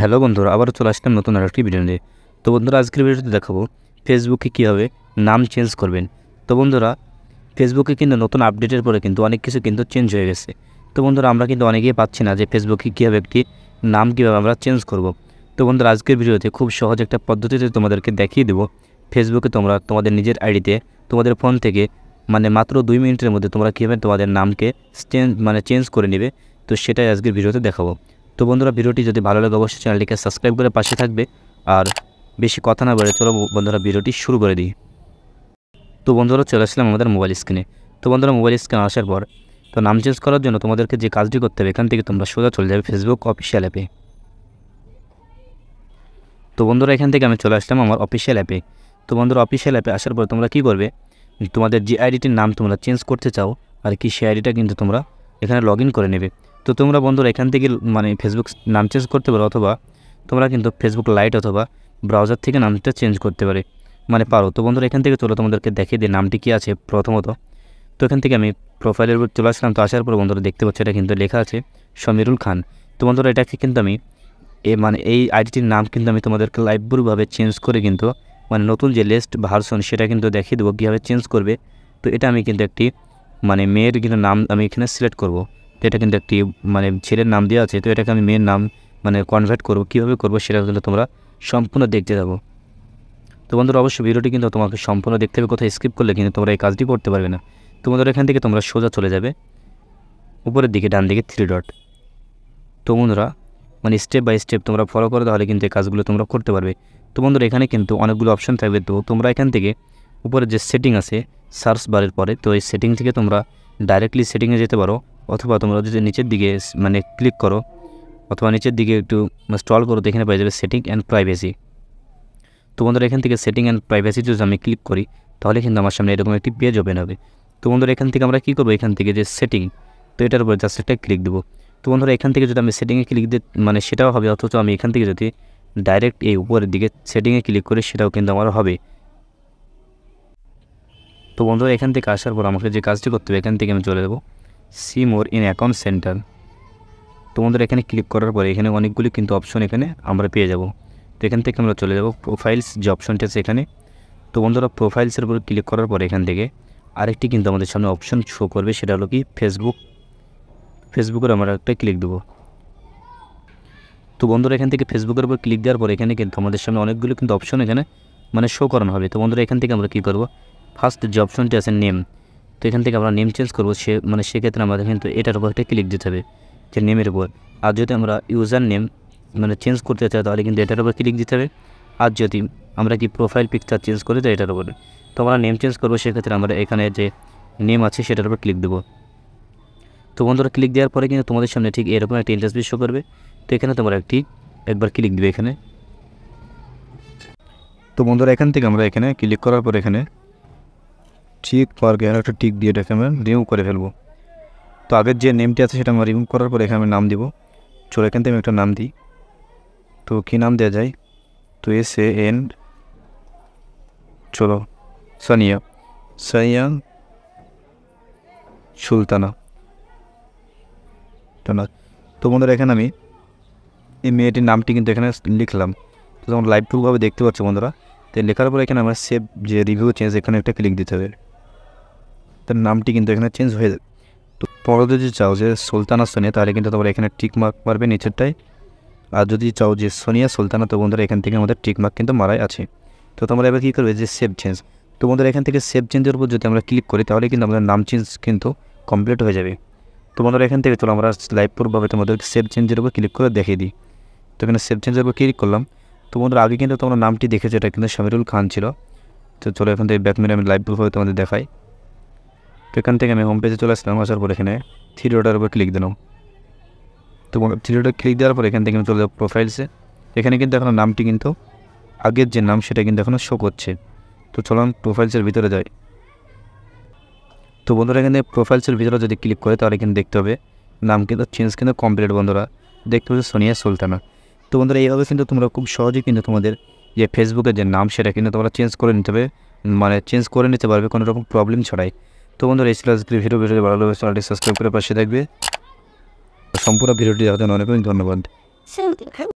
Hello বন্ধুরা আবার চলে আসলাম নতুন আরেকটি ভিডিও নিয়ে তো বন্ধুরা আজকের ভিডিওতে দেখাবো ফেসবুকে কীভাবে নাম চেঞ্জ করবেন তো বন্ধুরা ফেসবুকে কিন্তু নতুন আপডেটের পরে কিন্তু অনেক কিছু কিন্তু চেঞ্জ হয়ে গেছে তো বন্ধুরা আমরা কিন্তু অনেকেই পাচ্ছি না যে ফেসবুকে কীভাবে একটি নাম কীভাবে আমরা চেঞ্জ করব। তো বন্ধুরা আজকের ভিডিওতে খুব সহজ একটা পদ্ধতিতে তোমাদেরকে দেখিয়ে দেবো ফেসবুকে তোমরা তোমাদের নিজের আইডিতে তোমাদের ফোন থেকে মানে মাত্র দুই মিনিটের মধ্যে তোমরা কীভাবে তোমাদের নামকে চেঞ্জ মানে চেঞ্জ করে নেবে তো সেটাই আজকের ভিডিওতে দেখাবো তো বন্ধুরা ভিডিওটি যদি ভালো লাগে অবশ্যই চ্যানেলটিকে সাবস্ক্রাইব করে পাশে থাকবে আর বেশি কথা না বলে চলো বন্ধুরা ভিডিওটি শুরু করে দিই তো বন্ধুরা চলে আসলাম আমাদের মোবাইল স্ক্রিনে তো বন্ধুরা মোবাইল স্ক্রিন আসার পর তো নাম চেঞ্জ করার জন্য তোমাদেরকে যে কাজটি করতে হবে এখান থেকে তোমরা সোজা চলে যাবে ফেসবুক অফিসিয়াল অ্যাপে তো বন্ধুরা এখান থেকে আমি চলে আসলাম আমার অফিসিয়াল অ্যাপে তো বন্ধুরা অফিসিয়াল অ্যাপে আসার পর তোমরা কি করবে তোমাদের যে আইডিটির নাম তোমরা চেঞ্জ করতে চাও আর কি সেই আইডিটা কিন্তু তোমরা এখানে লগ করে নেবে তো তোমরা বন্ধুরা এখান থেকে মানে ফেসবুক নাম চেঞ্জ করতে পারো অথবা তোমরা কিন্তু ফেসবুক লাইট অথবা ব্রাউজার থেকে নামটা চেঞ্জ করতে পারে মানে পারো তো বন্ধুরা এখান থেকে চলো তোমাদেরকে দেখিয়ে দিই নামটি কী আছে প্রথমত তো এখান থেকে আমি প্রোফাইলের উপর চলে আসলাম তো আসার পর বন্ধুরা দেখতে পাচ্ছি এটা কিন্তু লেখা আছে সমীরুল খান তো বন্ধুরা এটাকে কিন্তু আমি এ মানে এই আইডিটির নাম কিন্তু আমি তোমাদেরকে লাইভভাবে চেঞ্জ করে কিন্তু মানে নতুন যে লেস্ট ভার্সন সেটা কিন্তু দেখিয়ে দেবো কীভাবে চেঞ্জ করবে তো এটা আমি কিন্তু একটি মানে মেয়ের কিন্তু নাম আমি এখানে সিলেক্ট করব এটা কিন্তু একটি মানে ছেলের নাম দেওয়া আছে তো এটাকে আমি মেয়ের নাম মানে কনভার্ট করবো কীভাবে করবো সেটা কিন্তু তোমরা সম্পূর্ণ দেখতে যাবো তো বন্ধুরা অবশ্যই ভিডিওটি কিন্তু তোমাকে সম্পূর্ণ দেখতে হবে কোথাও স্কিপ করলে কিন্তু তোমরা এই কাজটি করতে পারবে না তোমাদের এখান থেকে তোমরা সোজা চলে যাবে উপরের দিকে ডান দিকে থ্রি ডট তো বন্ধুরা মানে স্টেপ বাই স্টেপ তোমরা ফলো করো তাহলে কিন্তু এই কাজগুলো তোমরা করতে পারবে তো বন্ধুরা এখানে কিন্তু অনেকগুলো অপশন থাকবে তো তোমরা এখান থেকে উপরে যে সেটিং আছে সার্চ বারের পরে তো এই সেটিং থেকে তোমরা ডাইরেক্টলি সেটিংয়ে যেতে পারো অথবা তোমরা যদি নিচের দিকে মানে ক্লিক করো অথবা নিচের দিকে একটু স্টল মানে করো তো এখানে পাই যাবে সেটিং অ্যান্ড প্রাইভেসি তো বন্ধুরা এখান থেকে সেটিং অ্যান্ড প্রাইভেসি যদি আমি ক্লিক করি তাহলে কিন্তু আমার সামনে এরকম একটি পেজ ওপেন হবে তো বন্ধুরা এখান থেকে আমরা কী করবো এখান থেকে যে সেটিং তো এটার উপরে জাস্ট একটা ক্লিক দেবো তো বন্ধুরা এখান থেকে যদি আমি সেটিংয়ে ক্লিক দিই মানে সেটাও হবে অথচ আমি এখান থেকে যদি ডাইরেক্ট এই উপরের দিকে সেটিংয়ে ক্লিক করি সেটাও কিন্তু আমার হবে তো বন্ধুরা এখান থেকে আসার পর আমাকে যে কাজটি করতে হবে এখান থেকে আমি চলে যাবো see more in account center তোমাদের এখানে ক্লিক করার পরে এখানে অনেকগুলি কিন্তু অপশন এখানে আমরা পেয়ে যাব তো এখান থেকে আমরা চলে যাব প্রোফাইলস যে অপশনটা আছে এখানে তো বন্ধুরা প্রোফাইলসের উপর ক্লিক করার পরে এখান থেকে আরেকটি কিন্তু আমাদের সামনে অপশন শো করবে সেটা হলো কি ফেসবুক ফেসবুকের আমরা একটা ক্লিক দেবো তো বন্ধুরা এখান থেকে ফেসবুকের উপর ক্লিক দেওয়ার পর এখানে কিন্তু আমাদের সামনে অনেকগুলো কিন্তু অপশন এখানে মানে শো করানো হবে তো বন্ধুরা এখান থেকে আমরা কী করবো ফার্স্ট যে অপশনটি আছে নেম তো এখান থেকে আমরা নেম চেঞ্জ করবো সে মানে সেক্ষেত্রে আমাদের কিন্তু এটার উপর একটা ক্লিক দিতে হবে যে নেমের উপর আর যদি আমরা ইউজার নেম মানে চেঞ্জ করতে চাই তাহলে কিন্তু এটার উপর ক্লিক দিতে হবে আর যদি আমরা কি প্রোফাইল পিকচার চেঞ্জ করি তো এটার উপরে তো আমরা নেম চেঞ্জ করবো সেক্ষেত্রে আমরা এখানে যে নেম আছে সেটার উপর ক্লিক দেবো তো বন্ধুরা ক্লিক দেওয়ার পরে কিন্তু তোমাদের সামনে ঠিক এরকম একটা ইন্টারেস্ট শো করবে তো এখানে তোমরা একটি একবার ক্লিক দেবে এখানে তো বন্ধুরা এখান থেকে আমরা এখানে ক্লিক করার পর এখানে ঠিক পার্কে গেলে একটা টিক দিয়ে এটাকে আমরা রিমুভ করে ফেলবো তো আগের যে নেমটি আছে সেটা আমরা রিমুভ করার পর এখানে আমি নাম দিব চলো এখান থেকে আমি একটা নাম দিই তো কী নাম দেওয়া যায় তো এস এ এন চলো সানিয়া সানিয়া সুলতানা তোমাদের তো বন্ধুরা এখানে আমি এই মেয়েটির নামটি কিন্তু এখানে লিখলাম তো তখন লাইভ টুকভাবে দেখতে পাচ্ছ বন্ধুরা তো লেখার পর এখানে আমরা সেভ যে রিভিউ চেঞ্জ এখানে একটা ক্লিক দিতে হবে তার নামটি কিন্তু এখানে চেঞ্জ হয়ে যাবে তো পরে যদি চাও যে সুলতানা সোনিয়া তাহলে কিন্তু তোমরা এখানে টিক মার্ক মারবে নিচেরটায় আর যদি চাও যে সোনিয়া সুলতানা তো বন্ধুরা এখান থেকে আমাদের টিক মার্ক কিন্তু মারাই আছে তো তোমরা এবার কী করবে যে সেভ চেঞ্জ তো বন্ধুরা এখান থেকে সেভ চেঞ্জের উপর যদি আমরা ক্লিক করি তাহলে কিন্তু আমাদের নাম চেঞ্জ কিন্তু কমপ্লিট হয়ে যাবে তো বন্ধুরা এখান থেকে চলো আমরা লাইভ পূর্বভাবে তোমাদের সেভ চেঞ্জের উপর ক্লিক করে দেখিয়ে দিই তো এখানে সেভ চেঞ্জের উপর ক্লিক করলাম তো বন্ধুরা আগে কিন্তু তোমরা নামটি দেখেছো এটা কিন্তু সামিরুল খান ছিল তো চলো এখান থেকে ব্যাকমিনে আমি লাইভ প্রুফভাবে তোমাদের দেখাই তো এখান থেকে আমি হোম পেজে চলে আসলাম আসার পর এখানে থ্রি ডটার উপর ক্লিক দিলাম তো থ্রি ডটার ক্লিক দেওয়ার পর এখান থেকে আমি চলে যাবো প্রোফাইলসে এখানে কিন্তু এখন নামটি কিন্তু আগের যে নাম সেটা কিন্তু এখনও শো করছে তো চলুন প্রোফাইলসের ভিতরে যাই তো বন্ধুরা এখানে প্রোফাইলসের ভিতরে যদি ক্লিক করে তাহলে কিন্তু দেখতে হবে নাম কিন্তু চেঞ্জ কিন্তু কমপ্লিট বন্ধুরা দেখতে পাচ্ছি সোনিয়া সুলতানা তো বন্ধুরা এইভাবে কিন্তু তোমরা খুব সহজেই কিন্তু তোমাদের যে ফেসবুকের যে নাম সেটা কিন্তু তোমরা চেঞ্জ করে নিতে হবে মানে চেঞ্জ করে নিতে পারবে কোনো রকম প্রবলেম ছড়াই তো বন্ধুরা এই ছিল আজকের ভিডিও ভিডিও ভালো লাগবে চ্যানেলটি সাবস্ক্রাইব করে পাশে দেখবে সম্পূর্ণ ভিডিওটি দেখার জন্য অনেক অনেক ধন্যবাদ